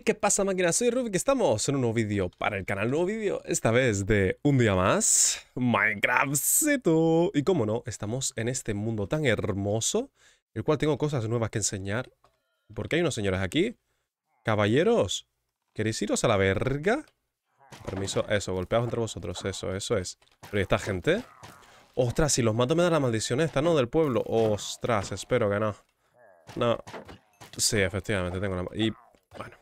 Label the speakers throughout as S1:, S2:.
S1: ¿Qué pasa máquina? Soy Rubik estamos en un nuevo vídeo para el canal, nuevo vídeo, esta vez de un día más, Minecraftcito. Y como no, estamos en este mundo tan hermoso, el cual tengo cosas nuevas que enseñar. ¿Por qué hay unos señores aquí? Caballeros, ¿queréis iros a la verga? Permiso, eso, golpeados entre vosotros, eso, eso es. Pero esta gente? Ostras, si los mato me da la maldición esta, ¿no? Del pueblo. Ostras, espero que no. No. Sí, efectivamente, tengo la... Y, bueno.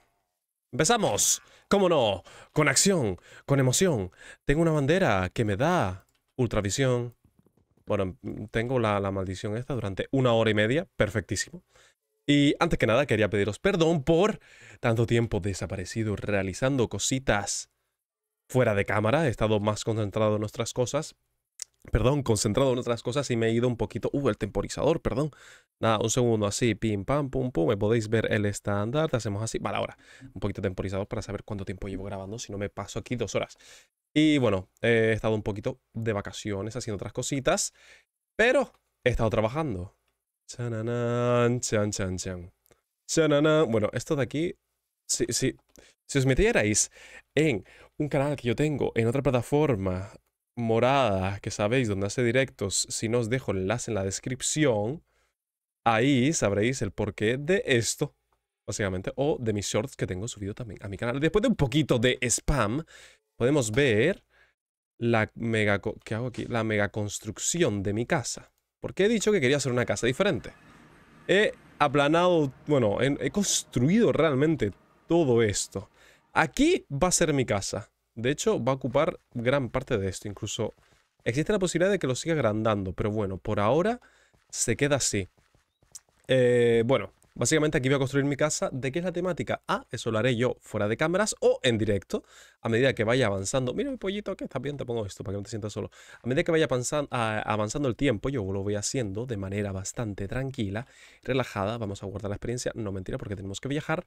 S1: Empezamos, cómo no, con acción, con emoción. Tengo una bandera que me da ultravisión. Bueno, tengo la, la, maldición esta durante una hora y media, perfectísimo. Y antes que nada quería pediros perdón por tanto tiempo desaparecido realizando cositas fuera de cámara. He estado más concentrado en nuestras cosas, perdón, concentrado en otras cosas y me he ido un poquito, uh, el temporizador, perdón. Nada, un segundo así, pim, pam, pum, pum, me podéis ver el estándar, hacemos así, vale, ahora, un poquito temporizador para saber cuánto tiempo llevo grabando, si no me paso aquí dos horas. Y bueno, he estado un poquito de vacaciones haciendo otras cositas, pero he estado trabajando. Chananan, chan, chan, chan. Bueno, esto de aquí, sí, si, si os metierais en un canal que yo tengo en otra plataforma morada, que sabéis dónde hace directos, si no os dejo el enlace en la descripción, ahí sabréis el porqué de esto, básicamente, o de mis shorts que tengo subido también a mi canal. Después de un poquito de spam, podemos ver la mega, hago aquí? La mega construcción de mi casa. Porque he dicho que quería hacer una casa diferente. He aplanado, bueno, he construido realmente todo esto. Aquí va a ser mi casa. De hecho, va a ocupar gran parte de esto. Incluso existe la posibilidad de que lo siga agrandando, pero bueno, por ahora se queda así. Eh, bueno, básicamente aquí voy a construir mi casa. ¿De qué es la temática? Ah, eso lo haré yo fuera de cámaras o en directo a medida que vaya avanzando, mira mi pollito que está bien, te pongo esto para que no te sientas solo, a medida que vaya avanzando, el tiempo, yo lo voy haciendo de manera bastante tranquila, relajada, vamos a guardar la experiencia, no mentira porque tenemos que viajar,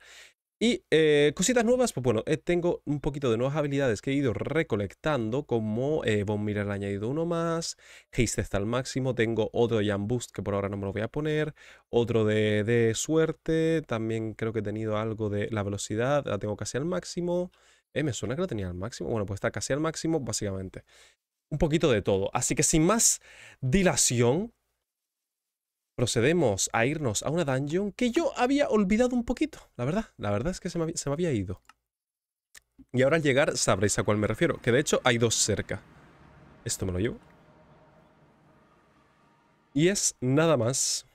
S1: y eh, cositas nuevas, pues bueno, eh, tengo un poquito de nuevas habilidades que he ido recolectando, como eh, mirar ha añadido uno más, Haste está al máximo, tengo otro de Boost que por ahora no me lo voy a poner, otro de, de suerte, también creo que he tenido algo de la velocidad, la tengo casi al máximo, eh, me suena que lo tenía al máximo. Bueno, pues está casi al máximo, básicamente. Un poquito de todo. Así que sin más dilación, procedemos a irnos a una dungeon que yo había olvidado un poquito. La verdad, la verdad es que se me se me había ido. Y ahora al llegar sabréis a cuál me refiero. Que de hecho hay dos cerca. Esto me lo llevo. Y es nada más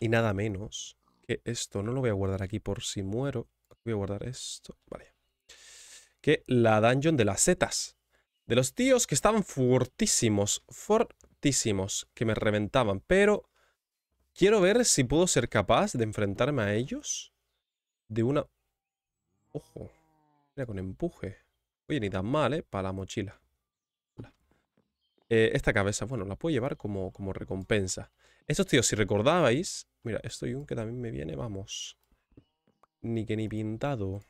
S1: y nada menos que esto. No lo voy a guardar aquí por si muero. Voy a guardar esto. Vale que la dungeon de las setas. De los tíos que estaban fortísimos, fortísimos, que me reventaban. Pero quiero ver si puedo ser capaz de enfrentarme a ellos de una... Ojo, mira con empuje. Oye, ni tan mal, ¿eh? Para la mochila. Eh, esta cabeza, bueno, la puedo llevar como, como recompensa. Estos tíos, si recordabais... Mira, esto un que también me viene, vamos. Ni que ni pintado.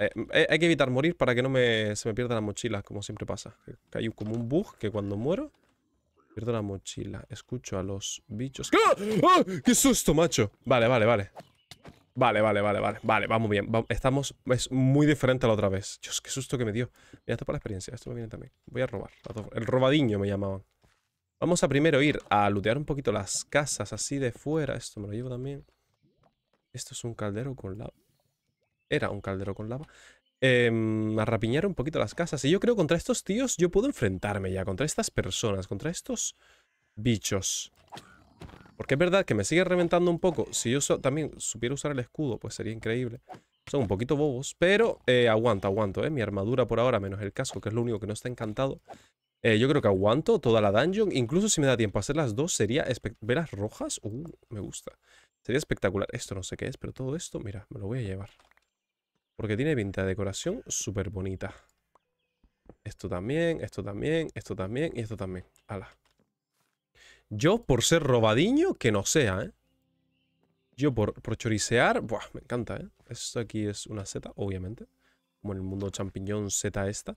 S1: Eh, eh, hay que evitar morir para que no se me pierda la mochila, como siempre pasa. hay como un bug que cuando muero, pierdo la mochila. Escucho a los bichos. ¡Ah! ¡Ah! ¡Qué susto, macho! Vale, vale, vale. Vale, vale, vale, vale. Vale, vamos bien. estamos... Es muy diferente a la otra vez. Dios, qué susto que me dio. Mira, esto para la experiencia. Esto me viene también. Voy a robar. El robadiño me llamaban. Vamos a primero ir a lootear un poquito las casas así de fuera. Esto me lo llevo también. Esto es un caldero con la... Era un caldero con lava. Eh, em, arrapiñar un poquito las casas. Y yo creo contra estos tíos yo puedo enfrentarme ya. Contra estas personas, contra estos bichos. Porque es verdad que me sigue reventando un poco. Si yo también supiera usar el escudo, pues sería increíble. Son un poquito bobos, pero eh, aguanto, aguanto, ¿eh? Mi armadura por ahora, menos el casco, que es lo único que no está encantado. Eh, yo creo que aguanto toda la dungeon. Incluso si me da tiempo a hacer las dos, sería... ¿Velas rojas? Uh, me gusta. Sería espectacular. Esto no sé qué es, pero todo esto, mira, me lo voy a llevar. Porque tiene pinta de decoración súper bonita. Esto también, esto también, esto también y esto también. ¡Hala! Yo, por ser robadiño, que no sea, ¿eh? Yo, por, por choricear... Buah, me encanta, ¿eh? Esto aquí es una seta, obviamente. Como en el mundo champiñón, seta esta.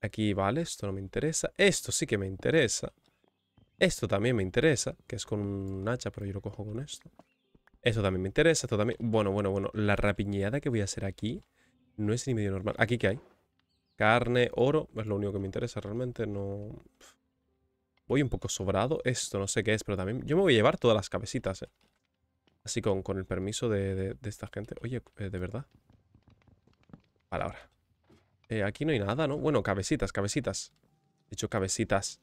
S1: Aquí, vale, esto no me interesa. Esto sí que me interesa. Esto también me interesa, que es con un hacha, pero yo lo cojo con esto. Esto también me interesa, esto también... Bueno, bueno, bueno, la rapiñada que voy a hacer aquí no es ni medio normal. ¿Aquí qué hay? Carne, oro, es lo único que me interesa realmente, no... Voy un poco sobrado, esto no sé qué es, pero también... Yo me voy a llevar todas las cabecitas, ¿eh? Así con, con el permiso de, esta gente. Oye, eh, de verdad. Palabra. Eh, aquí no hay nada, ¿no? Bueno, cabecitas, cabecitas. He dicho cabecitas.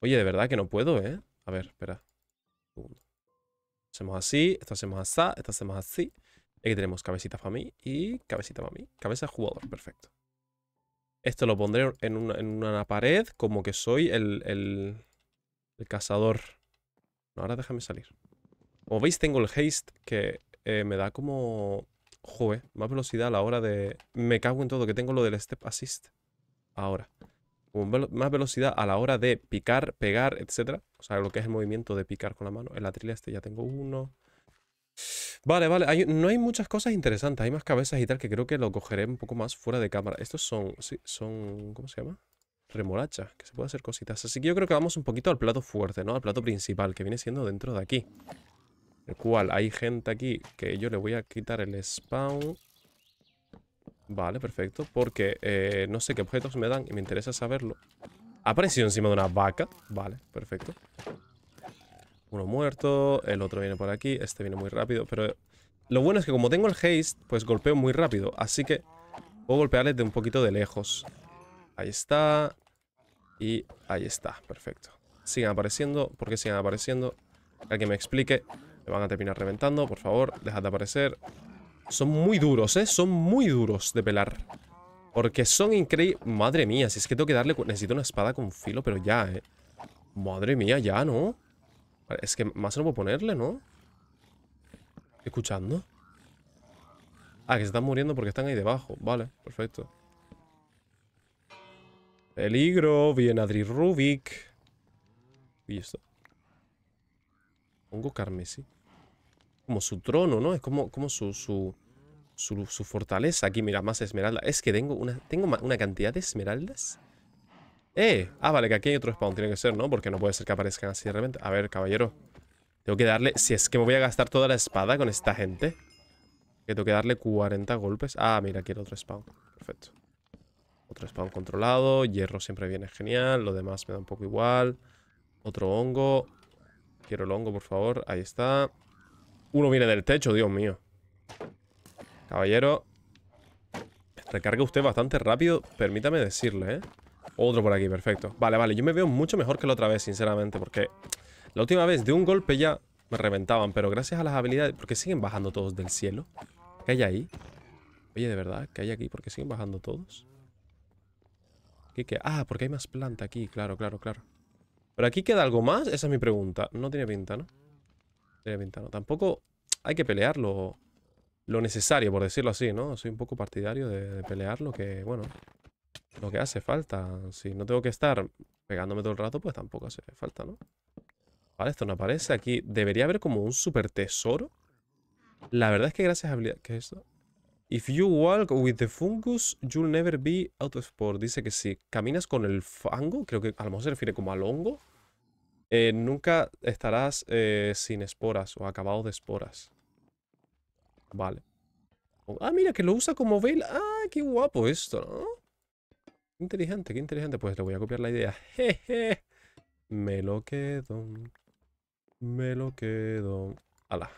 S1: Oye, de verdad que no puedo, ¿eh? A ver, espera. Un segundo hacemos así, esto hacemos así, esto hacemos así. Aquí tenemos cabecita para mí y cabecita para mí. Cabeza jugador, perfecto. Esto lo pondré en una, pared como que soy el, el, cazador. ahora déjame salir. Como veis tengo el haste que eh, me da como... Joder, más velocidad a la hora de... Me cago en todo, que tengo lo del step assist. Ahora más velocidad a la hora de picar, pegar, etc. O sea, lo que es el movimiento de picar con la mano. El atril este ya tengo uno. Vale, vale. no hay muchas cosas interesantes. Hay más cabezas y tal que creo que lo cogeré un poco más fuera de cámara. Estos son... son... ¿Cómo se llama? Remolacha, que se puede hacer cositas. Así que yo creo que vamos un poquito al plato fuerte, ¿no? Al plato principal, que viene siendo dentro de aquí. El cual hay gente aquí que yo le voy a quitar el spawn. Vale, perfecto. Porque eh, no sé qué objetos me dan y me interesa saberlo. ¿Ha aparecido encima de una vaca? Vale, perfecto. Uno muerto, el otro viene por aquí, este viene muy rápido, pero... Eh, lo bueno es que como tengo el haste, pues golpeo muy rápido, así que puedo golpearles de un poquito de lejos. Ahí está. Y ahí está, perfecto. Sigan apareciendo, ¿por qué siguen apareciendo? Alguien me explique. Me van a terminar reventando, por favor, dejad de aparecer. Son muy duros, ¿eh? Son muy duros de pelar. Porque son increíbles... Madre mía, si es que tengo que darle... Necesito una espada con filo, pero ya, ¿eh? Madre mía, ya, ¿no? Es que más no puedo ponerle, ¿no? ¿Escuchando? Ah, que se están muriendo porque están ahí debajo. Vale, perfecto. Peligro, bien Adri Rubik. ¿Y esto? Hongo carmesí como su trono, ¿no? Es como, su, su, su, fortaleza. Aquí, mira, más esmeralda. Es que tengo una, tengo una cantidad de esmeraldas. ¡Eh! Ah, vale, que aquí hay otro spawn. Tiene que ser, ¿no? Porque no puede ser que aparezcan así de repente. A ver, caballero. Tengo que darle... Si es que me voy a gastar toda la espada con esta gente. Que tengo que darle 40 golpes. Ah, mira, quiero otro spawn. Perfecto. Otro spawn controlado. Hierro siempre viene genial. Lo demás me da un poco igual. Otro hongo. Quiero el hongo, por favor. Ahí está. Uno viene del techo, Dios mío. Caballero. Recarga usted bastante rápido, permítame decirle, ¿eh? Otro por aquí, perfecto. Vale, vale, yo me veo mucho mejor que la otra vez, sinceramente, porque la última vez de un golpe ya me reventaban, pero gracias a las habilidades... ¿Por qué siguen bajando todos del cielo? ¿Qué hay ahí? Oye, de verdad, ¿qué hay aquí? ¿Por qué siguen bajando todos? ¿Qué, qué? Ah, porque hay más planta aquí, claro, claro, claro. ¿Pero aquí queda algo más? Esa es mi pregunta. No tiene pinta, ¿no? Tampoco hay que pelear lo, necesario, por decirlo así, ¿no? Soy un poco partidario de, pelear lo que, bueno, lo que hace falta. Si no tengo que estar pegándome todo el rato, pues tampoco hace falta, ¿no? Vale, esto no aparece aquí. Debería haber como un super tesoro. La verdad es que gracias a habilidad... ¿Qué es esto? If you walk with the fungus, you'll never be out of sport. Dice que si caminas con el fango, creo que a lo mejor se refiere como al hongo. Eh, nunca estarás eh, sin esporas o acabado de esporas. Vale. Oh, ah, mira, que lo usa como vela Ah, qué guapo esto, ¿no? inteligente, qué inteligente. Pues le voy a copiar la idea. Me lo quedo. Me lo quedo. Ala.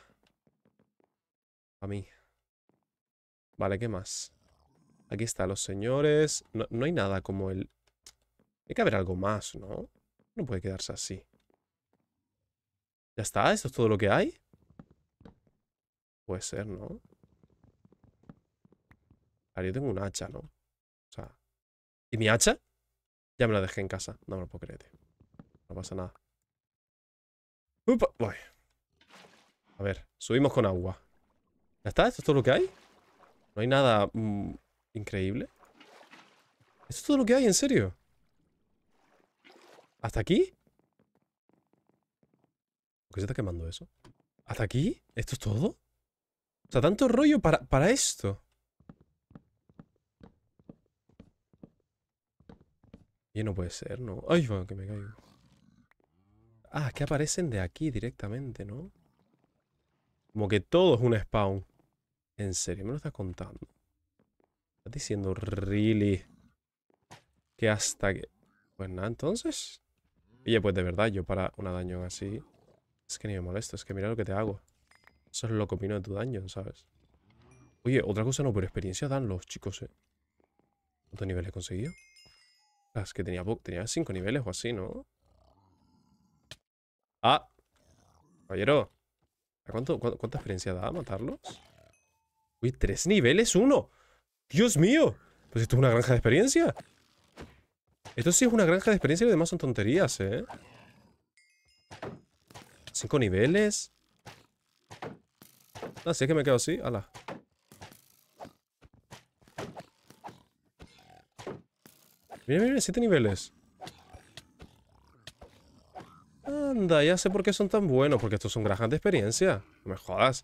S1: A mí. Vale, ¿qué más? Aquí están los señores. No, no hay nada como el... Hay que haber algo más, ¿no? No puede quedarse así. ¿Ya está? ¿Eso es todo lo que hay? Puede ser, ¿no? Ahora yo tengo un hacha, ¿no? O sea... ¿Y mi hacha? Ya me la dejé en casa. No me lo puedo creer. No pasa nada. voy. A ver, subimos con agua. ¿Ya está? ¿Esto es todo lo que hay? No hay nada mm, increíble. ¿Esto es todo lo que hay? ¿En serio? ¿Hasta aquí? ¿Por qué se está quemando eso? ¿Hasta aquí? ¿Esto es todo? O sea, tanto rollo para, para esto. Y no puede ser, ¿no? ¡Ay, bueno, que me caigo! Ah, que aparecen de aquí directamente, ¿no? Como que todo es un spawn. ¿En serio? ¿Me lo estás contando? ¿Estás diciendo really? Que hasta que... Pues nada, entonces... Oye, pues de verdad, yo para una daño así... Es que ni me molesta, es que mira lo que te hago. Eso es lo que opino de tu daño, ¿sabes? Oye, otra cosa no, por experiencia dan los chicos, ¿eh? ¿Cuántos niveles he conseguido? es que tenía, tenía cinco niveles o así, ¿no? ¡Ah! Caballero. cuánto, ¿Cuánta experiencia da matarlos? Uy, tres niveles, uno. ¡Dios mío! Pues esto es una granja de experiencia. Esto sí es una granja de experiencia y además demás son tonterías, ¿eh? ¿Cinco niveles? así ah, es que me quedo así, ala. Mira, mira, siete niveles. Anda, ya sé por qué son tan buenos, porque estos son granjas de experiencia. No me jodas.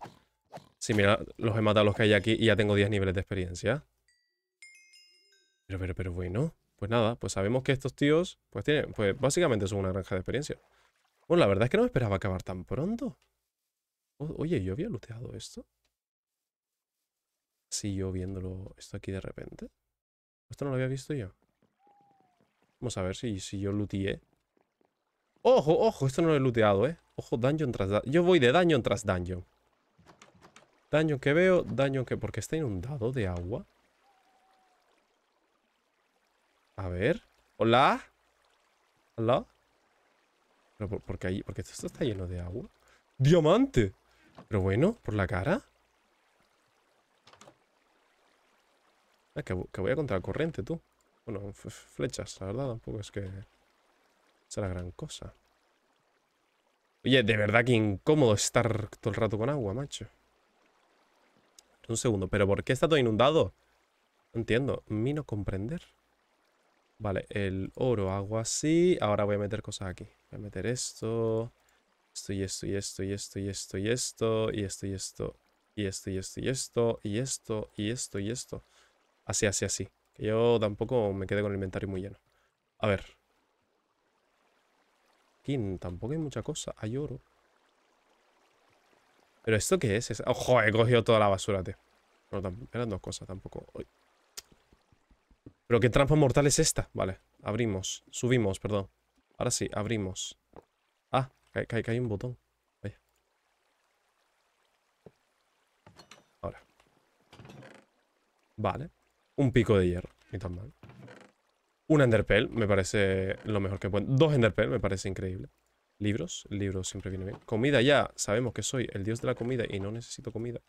S1: Si mira, los he matado los que hay aquí y ya tengo 10 niveles de experiencia. Pero, pero, pero bueno. Pues nada, pues sabemos que estos tíos, pues tienen, pues básicamente son una granja de experiencia. Bueno, oh, la verdad es que no me esperaba acabar tan pronto. Oye, ¿yo había looteado esto? ¿Si yo viéndolo esto aquí de repente. Esto no lo había visto yo. Vamos a ver si, si yo looteé. ¡Ojo, ojo! Esto no lo he looteado, ¿eh? Ojo, dungeon tras dungeon. Yo voy de dungeon tras dungeon. Dungeon que veo, daño que... Porque está inundado de agua. A ver. ¿Hola? ¿Hola? porque, ahí, porque esto está lleno de agua. ¡Diamante! Pero bueno, por la cara. Ah, que, voy a contra corriente, tú. Bueno, flechas, la verdad, tampoco es que sea la gran cosa. Oye, de verdad que incómodo estar todo el rato con agua, macho. Un segundo, ¿pero por qué está todo inundado? No entiendo. Mi no comprender. Vale, el oro hago así. Ahora voy a meter cosas aquí. Voy a meter esto. Esto y esto y esto y esto y esto y esto. Y esto y esto. Y esto y esto y esto. Y esto y esto y esto. Así, así, así. Que yo tampoco me quedé con el inventario muy lleno. A ver. Aquí tampoco hay mucha cosa. Hay oro. ¿Pero esto qué es? Ojo, ¡Oh, he cogido toda la basura, tío. eran dos cosas tampoco. Pero qué trampa mortal es esta. Vale, abrimos. Subimos, perdón. Ahora sí, abrimos. Ah, cae un botón. Ahora. Vale. Un pico de hierro. Ni tan mal. Un enderpell me parece lo mejor que puedo. Dos enderpell me parece increíble. Libros. Libros siempre viene bien. Comida ya. Sabemos que soy el dios de la comida y no necesito comida.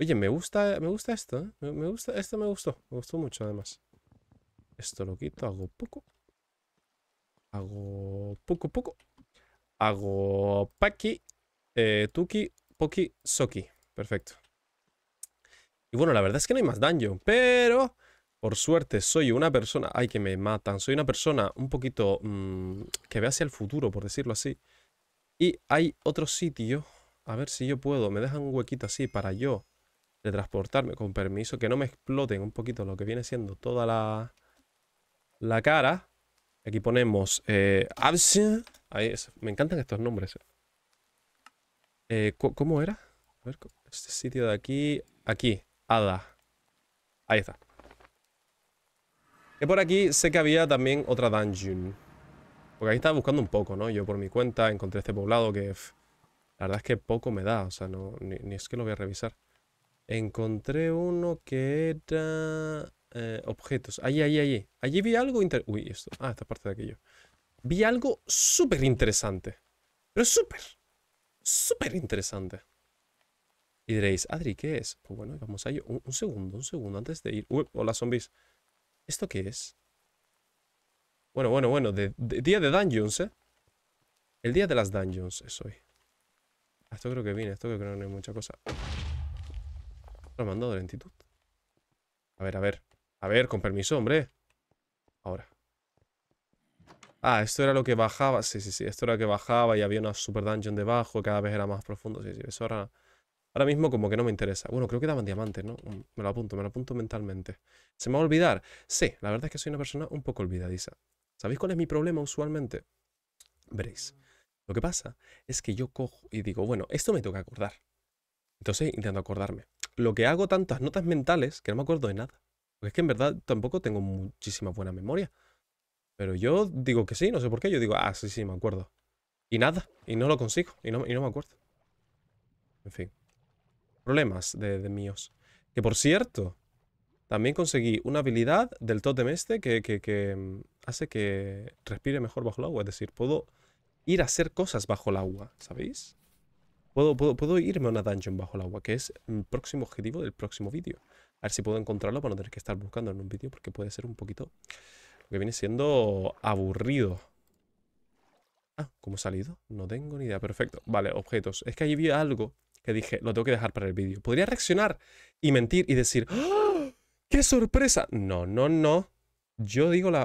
S1: Oye, me gusta, me gusta esto, ¿eh? me, me gusta, esto me gustó, me gustó mucho además. Esto lo quito, hago poco. Hago poco, poco. Hago paqui, eh, tuki, poki, soki. Perfecto. Y bueno, la verdad es que no hay más daño, pero por suerte soy una persona... Ay, que me matan. Soy una persona un poquito mm, que ve hacia el futuro, por decirlo así. Y hay otro sitio. A ver si yo puedo. Me dejan un huequito así para yo de transportarme con permiso, que no me exploten un poquito lo que viene siendo toda la, la cara. Aquí ponemos eh, Me encantan estos nombres. Eh, eh ¿Cómo era? A ver, este sitio de aquí. Aquí, Ada. Ahí está. Y por aquí sé que había también otra dungeon. Porque ahí estaba buscando un poco, ¿no? Yo por mi cuenta encontré este poblado que... La verdad es que poco me da, o sea, no, ni es que lo voy a revisar. Encontré uno que era... Eh, objetos. Allí, allí, allí. Allí vi algo inter... Uy, esto. Ah, esta parte de aquello. Vi algo súper interesante. Pero súper. Súper interesante. Y diréis, Adri, ¿qué es? Pues bueno, vamos a ello. Un, segundo, un segundo antes de ir. Uy, hola zombies. ¿Esto qué es? Bueno, bueno, bueno. día de dungeons, ¿eh? El día de las dungeons es hoy. Ah, esto creo que viene, esto creo que no hay mucha cosa. Lo mandado de lentitud. A ver, a ver. A ver, con permiso, hombre. Ahora. Ah, esto era lo que bajaba. Sí, sí, sí. Esto era lo que bajaba y había una super dungeon debajo. Cada vez era más profundo. Sí, sí. Eso ahora, ahora mismo como que no me interesa. Bueno, creo que daban diamantes, ¿no? Mm, me lo apunto, me lo apunto mentalmente. ¿Se me va a olvidar? Sí, la verdad es que soy una persona un poco olvidadiza. ¿Sabéis cuál es mi problema usualmente? Veréis. Lo que pasa es que yo cojo y digo, bueno, esto me toca acordar. Entonces intento acordarme. Lo que hago tantas notas mentales que no me acuerdo de nada. Porque es que en verdad tampoco tengo muchísima buena memoria. Pero yo digo que sí, no sé por qué. Yo digo, ah, sí, sí, me acuerdo. Y nada, y no lo consigo, y no, me acuerdo. En fin. Problemas de, míos. Que por cierto, también conseguí una habilidad del totem este que, mm, hace que respire mejor bajo el agua. Es decir, puedo ir a hacer cosas bajo el agua, ¿sabéis? Puedo, puedo, puedo irme a una dungeon bajo el agua, que es el mm, próximo objetivo del próximo vídeo. A ver si puedo encontrarlo para no tener que estar buscando en un vídeo porque puede ser un poquito lo que viene siendo aburrido. Ah, ¿cómo he salido? No tengo ni idea. Perfecto. Vale, objetos. Es que allí vi algo que dije, lo tengo que dejar para el vídeo. Podría reaccionar y mentir y decir, ¡Ah! ¡qué sorpresa! No, no, no. Yo digo la,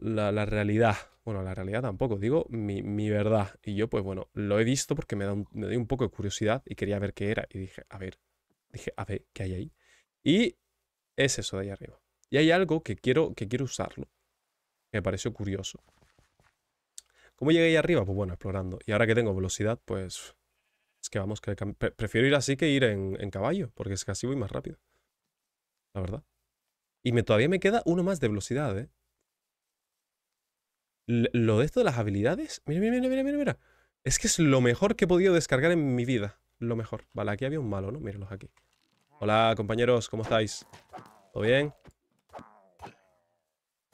S1: realidad. Bueno, la realidad tampoco, digo mi, verdad. Y yo, pues bueno, lo he visto porque me, da me dio un poco de curiosidad y quería ver qué era. Y dije, a ver, dije, a ver, ¿qué hay ahí? Y es eso de ahí arriba. Y hay algo que quiero, que quiero usarlo. me pareció curioso. ¿Cómo llegué ahí arriba? Pues bueno, explorando. Y ahora que tengo velocidad, pues... Es que vamos, que prefiero ir así que ir en, caballo. Porque es que así voy más rápido. La verdad. Y me, todavía me queda uno más de velocidad, ¿eh? lo de esto de las habilidades... Mira, mira, mira, mira, mira. Es que es lo mejor que he podido descargar en mi vida. Lo mejor. Vale, aquí había un malo, ¿no? Míralos aquí. Hola, compañeros, ¿cómo estáis? ¿Todo bien?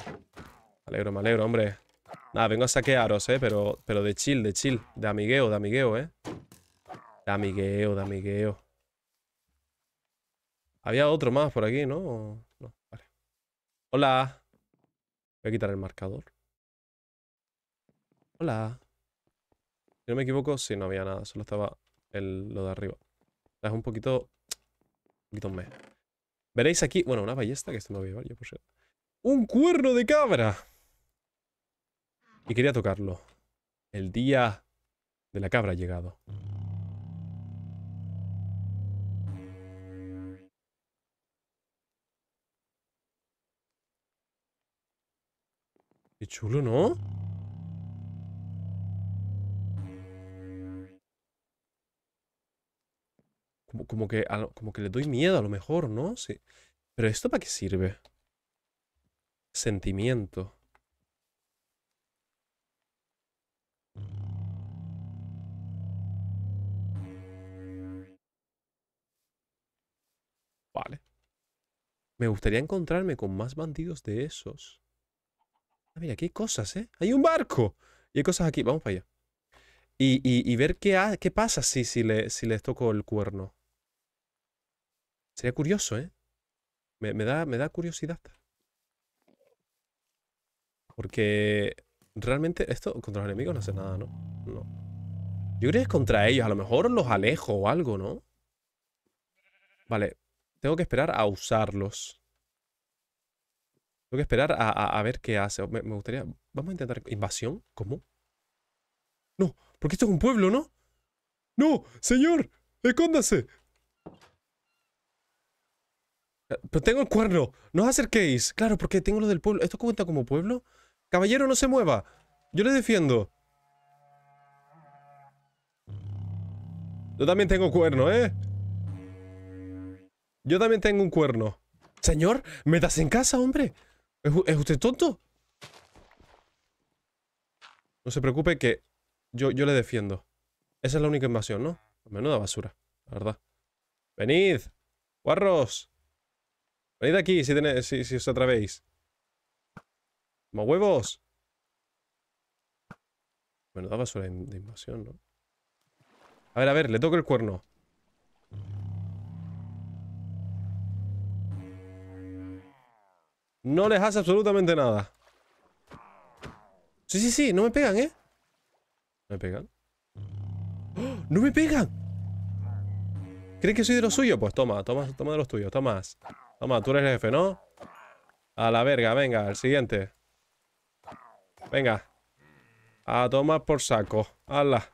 S1: Me alegro, me alegro, hombre. Nada, vengo a saquearos, ¿eh? Pero, pero de chill, de chill. De amigueo, de amigueo, ¿eh? De amigueo, de amigueo. Había otro más por aquí, ¿no? No, vale. Hola. Voy a quitar el marcador. Hola. Si no me equivoco, sí, no había nada. Solo estaba el, lo de arriba. Es un poquito Veréis aquí, bueno, una ballesta, que esto me voy a yo por ¡Un cuerno de cabra! Y quería tocarlo. El día de la cabra ha llegado. Qué chulo, ¿no? Como, que, como que le doy miedo a lo mejor, ¿no? Pero ¿esto para qué sirve? Sentimiento. Vale. Me gustaría encontrarme con más bandidos de esos. Ah, mira, aquí hay cosas, ¿eh? ¡Hay un barco! Y hay cosas aquí. Vamos para allá. Y, ver qué, qué pasa si, si, le, si les toco el cuerno. Sería curioso, ¿eh? Me, da, me da curiosidad. Porque realmente esto contra los enemigos no hace nada, ¿no? No. Yo creo que es contra ellos. A lo mejor los alejo o algo, ¿no? Vale. Tengo que esperar a usarlos. Tengo que esperar a, ver qué hace. Me, gustaría... Vamos a intentar... ¿Invasión? ¿Cómo? No, porque esto es un pueblo, ¿no? ¡No! ¡Señor! ¡Escóndase! Eh, pero tengo el cuerno. No os acerquéis. Claro, porque tengo lo del pueblo. ¿Esto cuenta como pueblo? Caballero, no se mueva. Yo le defiendo. Yo también tengo cuerno, ¿eh? Yo también tengo un cuerno. Señor, das en casa, hombre. ¿Es, usted tonto? No se preocupe que yo, yo le defiendo. Esa es la única invasión, ¿no? Menuda basura, la verdad. Venid, guarros. Venid aquí si, si, os atrevéis. Toma huevos! Bueno, daba basura de invasión, ¿no? A ver, a ver, le toco el cuerno. No les hace absolutamente nada. Sí, sí, sí, no me pegan, ¿eh? ¿No me pegan? ¡Oh! ¡No me pegan! ¿Crees que soy de los suyos? Pues toma, toma, toma de los tuyos, toma. Toma, tú eres jefe, ¿no? A la verga, venga, el siguiente. Venga. A tomar por saco. Hala.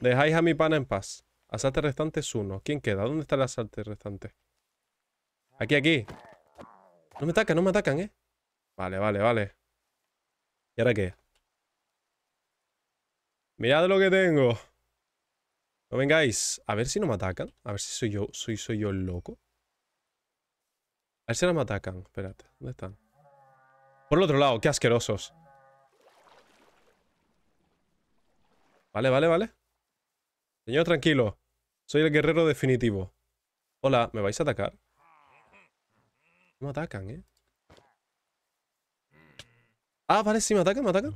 S1: Dejáis a mi pana en paz. Asalte restante es uno. ¿Quién queda? ¿Dónde está el asalte restante? Aquí, aquí. No me atacan, no me atacan, ¿eh? Vale, vale, vale. ¿Y ahora qué? Mirad lo que tengo. No vengáis. A ver si no me atacan. A ver si soy yo, soy, soy yo el loco. A ver si ahora me atacan. Espérate, ¿dónde están? Por el otro lado, qué asquerosos. Vale, vale, vale. Señor, tranquilo. Soy el guerrero definitivo. Hola, ¿me vais a atacar? No me atacan, ¿eh? Ah, vale, sí, me atacan, me atacan.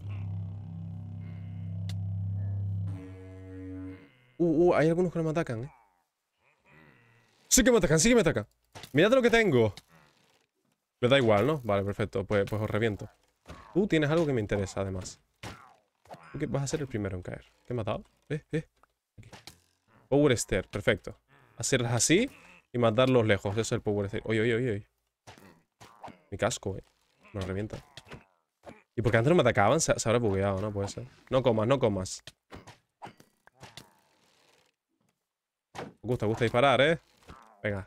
S1: Uh, uh, hay algunos que no me atacan, ¿eh? Sí que me atacan, sí que me atacan. Mirad lo que tengo. Me da igual, ¿no? Vale, perfecto. Pues, pues os reviento. Tú tienes algo que me interesa, además. Tú que vas a ser el primero en caer. ¿Qué he matado? Eh, eh. Power Stair, perfecto. Hacerlas así y matarlos lejos. Eso es el Power Stair. Oye, oye, oye, oye. Mi casco, eh. Me lo revienta. ¿Y porque antes no me atacaban? Se, se habrá bugueado, ¿no? Puede ser. No comas, no comas. Me gusta, me gusta disparar, ¿eh? Venga.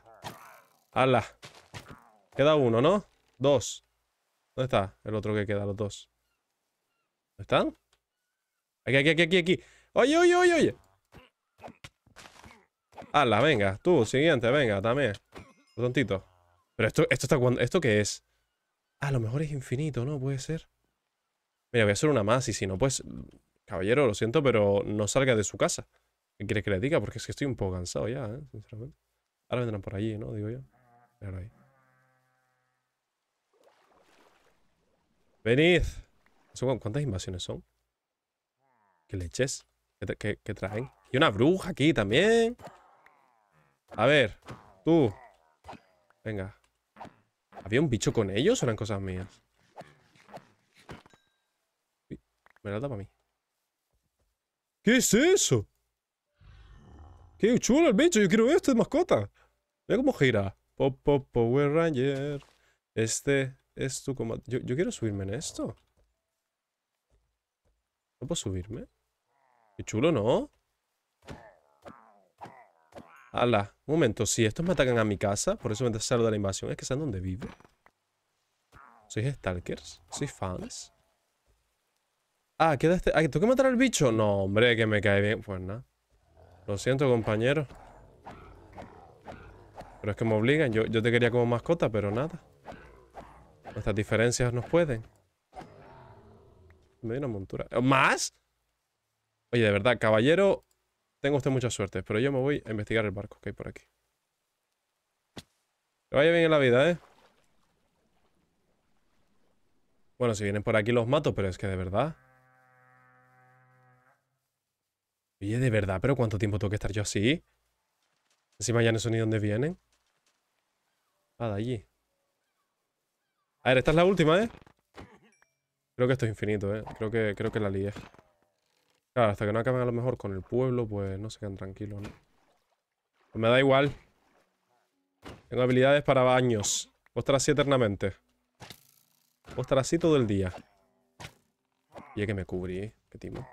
S1: ¡Hala! Queda uno, ¿no? Dos. ¿Dónde está el otro que queda? Los dos. ¿Dónde están? Aquí, aquí, aquí, aquí, aquí. Oye, oye, oye, oye. Hala, venga. Tú, siguiente, venga, también. Tontito. Pero esto, esto está ¿Esto qué es? A lo mejor es infinito, ¿no? Puede ser. Mira, voy a hacer una más y si no, pues. Caballero, lo siento, pero no salga de su casa. ¿Qué quieres que le diga? Porque es que estoy un poco cansado ya, ¿eh? Sinceramente. Ahora vendrán por allí, ¿no? Digo yo. Mira ahí. Venid. ¿Cuántas invasiones son? ¿Qué leches? ¿Qué, traen? Y una bruja aquí también. A ver, tú. Venga. ¿Había un bicho con ellos o eran cosas mías? me la da para mí. ¿Qué es eso? ¡Qué chulo el bicho! Yo quiero ver este de mascota. Mira cómo gira. Pop, pop, Power Ranger. Este es tu Yo, quiero subirme en esto. ¿No puedo subirme? Qué chulo, ¿no? ¡Hala! un momento. Si estos me atacan a mi casa, por eso me salgo de la invasión, es que saben dónde vive. ¿Sois stalkers? ¿Sois fans? Ah, queda este... Ah, ¿tengo que matar al bicho? No, hombre, que me cae bien. Pues nada. Lo siento, compañero. Pero es que me obligan. Yo, yo te quería como mascota, pero nada. Nuestras diferencias nos pueden. Me dio una montura. ¿Eh, ¿Más? Oye, de verdad, caballero, tengo usted mucha suerte, pero yo me voy a investigar el barco que hay por aquí. Que vaya bien en la vida, ¿eh? Bueno, si vienen por aquí los mato, pero es que de verdad... Oye, de verdad, pero ¿cuánto tiempo tengo que estar yo así? Encima ya no sé ni dónde vienen. Ah, de allí. A ver, esta es la última, ¿eh? Creo que esto es infinito, ¿eh? Creo que, creo que la lié. Claro, hasta que no acaben a lo mejor con el pueblo, pues no se quedan tranquilos, ¿no? Pues me da igual. Tengo habilidades para baños. Puedo estar así eternamente. Ostras, estar así todo el día. Y es que me cubrí, ¿eh? Qué timo.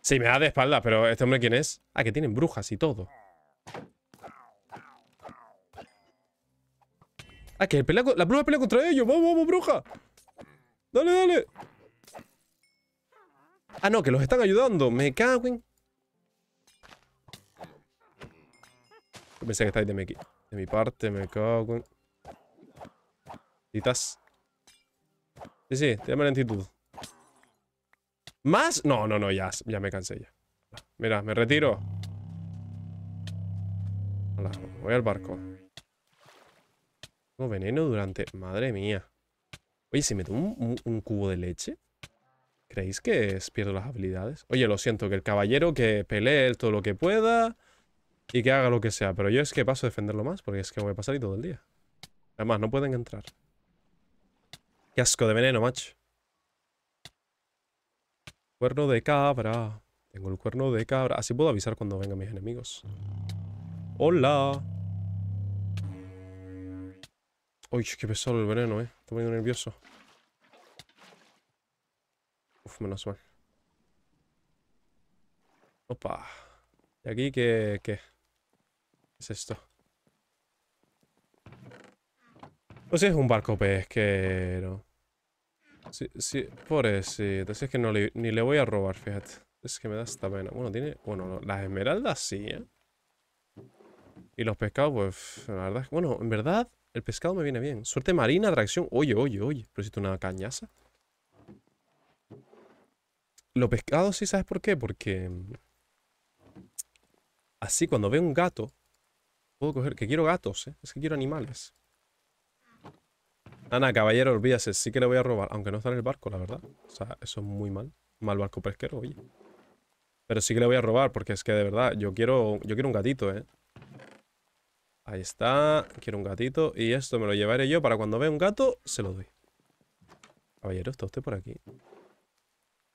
S1: Sí, me da de espalda, pero ¿este hombre quién es? Ah, que tienen brujas y todo. Ah, que pelea, la bruja pelea contra ellos. Vamos, vamos, bruja. Dale, dale. Ah, no, que los están ayudando. Me cago en... Pensé que estáis de mi, de mi parte. Me cago en... Titas. Sí, sí, te lentitud. ¿Más? No, no, no, ya, ya me cansé ya. Mira, me retiro. Hola, voy al barco. Tengo veneno durante... Madre mía. Oye, si me tomo un, cubo de leche... ¿Creéis que pierdo las habilidades? Oye, lo siento, que el caballero que pelee todo lo que pueda y que haga lo que sea. Pero yo es que paso a defenderlo más porque es que voy a pasar ahí todo el día. Además, no pueden entrar. Qué asco de veneno, macho. Cuerno de cabra. Tengo el cuerno de cabra. Así puedo avisar cuando vengan mis enemigos. ¡Hola! Uy, qué pesado el veneno, eh. Estoy poniendo nervioso. Uf, menos mal. Opa. ¿Y aquí qué, qué? es esto? Pues es un barco pesquero. Sí, sí, pobrecito. Si es que no le, ni le voy a robar, fíjate. Es que me da esta pena. Bueno, tiene... Bueno, las esmeraldas sí, ¿eh? Y los pescados, pues... La verdad Bueno, en verdad... El pescado me viene bien. Suerte marina, atracción. Oye, oye, oye. Pero si una cañaza. Lo pescado sí, ¿sabes por qué? Porque... Mm, así, cuando veo un gato... Puedo coger... Que quiero gatos, ¿eh? Es que quiero animales. Ana, caballero, olvídase. Sí que le voy a robar. Aunque no está en el barco, la verdad. O sea, eso es muy mal. Mal barco pesquero, oye. Pero sí que le voy a robar porque es que de verdad, yo quiero, yo quiero un gatito, ¿eh? Ahí está. Quiero un gatito. Y esto me lo llevaré yo para cuando vea un gato, se lo doy. Caballero, ¿está usted por aquí?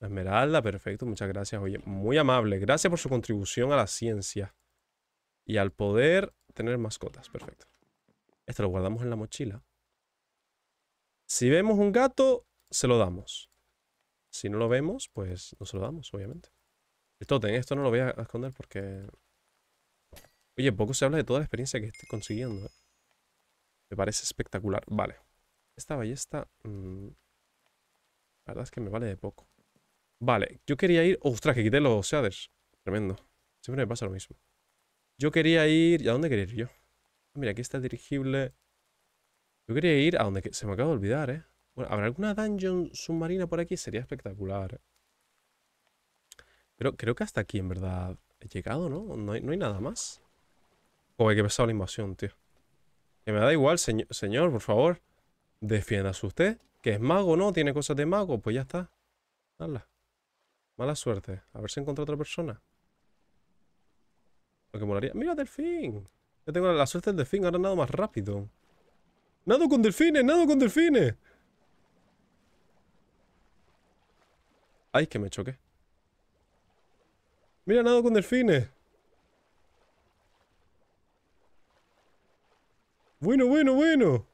S1: Esmeralda, perfecto. Muchas gracias. Oye, muy amable. Gracias por su contribución a la ciencia. Y al poder tener mascotas. Perfecto. Esto lo guardamos en la mochila. Si vemos un gato, se lo damos. Si no lo vemos, pues no se lo damos, obviamente. El totem, esto no lo voy a esconder porque Oye, poco se habla de toda la experiencia que estoy consiguiendo. ¿eh? Me parece espectacular. Vale. Esta ballesta... Mm, la verdad es que me vale de poco. Vale, yo quería ir... ¡Ostras, que quité los shaders! Tremendo. Siempre me pasa lo mismo. Yo quería ir... ¿A dónde quería ir yo? Ah, mira, aquí está el dirigible. Yo quería ir a donde... Se me acaba de olvidar, ¿eh? Bueno, ¿habrá alguna dungeon submarina por aquí? Sería espectacular. ¿eh? Pero creo que hasta aquí, en verdad, he llegado, ¿no? No hay, no hay nada más. Joder, qué pesado la invasión, tío. Que me da igual, señor, por favor. Defiéndase usted. Que es mago, ¿no? Tiene cosas de mago. Pues ya está. Hala. Mala suerte. A ver si encuentro otra persona. Lo que molaría. ¡Mira, delfín! Yo tengo la suerte del delfín. Ahora nado más rápido. ¡Nado con delfines! ¡Nado con delfines! ¡Ay, que me choqué! ¡Mira, nado con delfines! Bueno, bueno, bueno.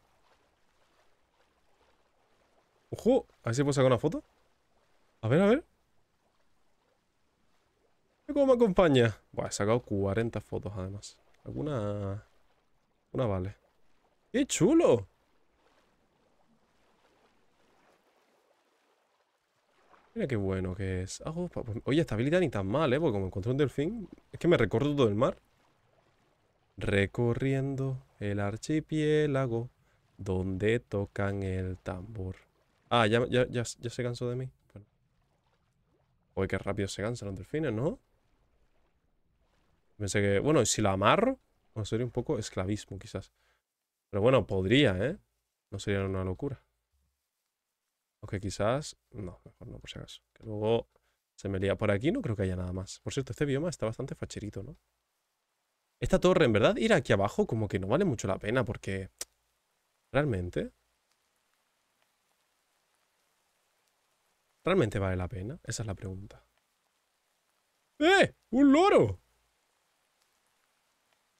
S1: Ojo, a ver si puedo sacar una foto. A ver, a ver. ¿Cómo me acompaña? Buah, he sacado 40 fotos además. Alguna... Una vale. ¡Qué chulo! Mira qué bueno que es. oye, esta habilidad ni tan mal, ¿eh? Porque como encontré un delfín, es que me recorto todo el mar recorriendo el archipiélago donde tocan el tambor. Ah, ya, se cansó de mí. Bueno. qué rápido se cansan los delfines, ¿no? Pensé que... Bueno, si la amarro, no sería un poco esclavismo, quizás. Pero bueno, podría, ¿eh? No sería una locura. Aunque quizás... No, mejor no, por si acaso. Que luego se me lía por aquí. No creo que haya nada más. Por cierto, este bioma está bastante facherito, ¿no? Esta torre, en verdad, ir aquí abajo como que no vale mucho la pena porque... Realmente... ¿Realmente vale la pena? Esa es la pregunta. ¡Eh! ¡Un loro!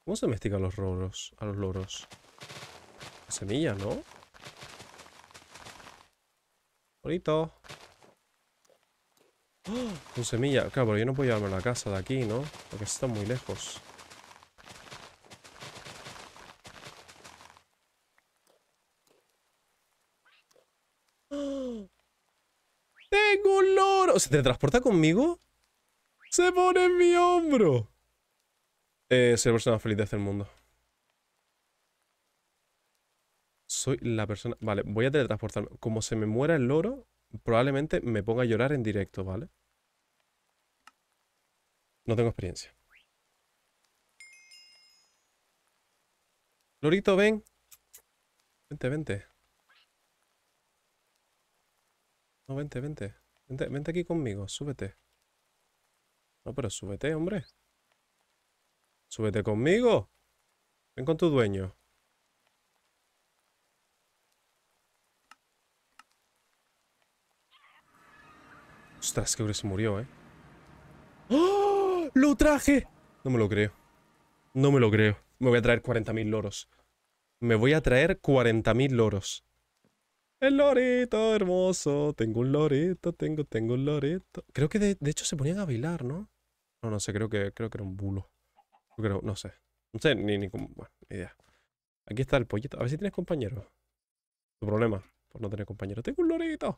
S1: ¿Cómo se domestican los loros? A los loros. La semilla, ¿no? Bonito. ¡Oh! Con semilla. Claro, pero yo no puedo llevarme a la casa de aquí, ¿no? Porque está muy lejos. se teletransporta conmigo. ¡Se pone en mi hombro! Eh, soy la persona más feliz de este mundo. Soy la persona... Vale, voy a teletransportarme. Como se me muera el loro, probablemente me ponga a llorar en directo, ¿vale? No tengo experiencia. Lorito, ven. Vente, vente. No, vente, vente. Vente, aquí conmigo, súbete. No, pero súbete, hombre. Súbete conmigo. Ven con tu dueño. Ostras, que se murió, ¿eh? ¡Oh! ¡Lo traje! No me lo creo. No me lo creo. Me voy a traer 40.000 loros. Me voy a traer 40.000 loros. El lorito hermoso. Tengo un lorito, tengo, tengo un lorito. Creo que de, hecho se ponían a bailar, ¿no? No, no sé, creo que, creo que era un bulo. Creo, no sé. No sé, ni, ni, bueno, ni idea. Aquí está el pollito. A ver si tienes compañero. Tu problema, por no tener compañero. Tengo un lorito.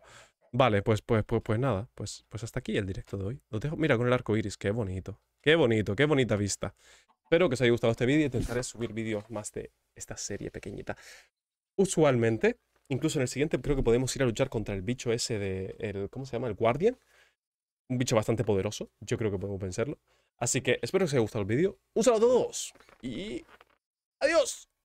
S1: Vale, pues, pues, pues, pues nada. Pues, pues hasta aquí el directo de hoy. Lo dejo. Mira, con el arco iris, qué bonito. Qué bonito, qué bonita vista. Espero que os haya gustado este vídeo. Y Intentaré subir vídeos más de esta serie pequeñita. Usualmente Incluso en el siguiente creo que podemos ir a luchar contra el bicho ese de... El, ¿Cómo se llama? El Guardian. Un bicho bastante poderoso. Yo creo que podemos vencerlo. Así que espero que os haya gustado el vídeo. Un saludo a todos. Y... ¡Adiós!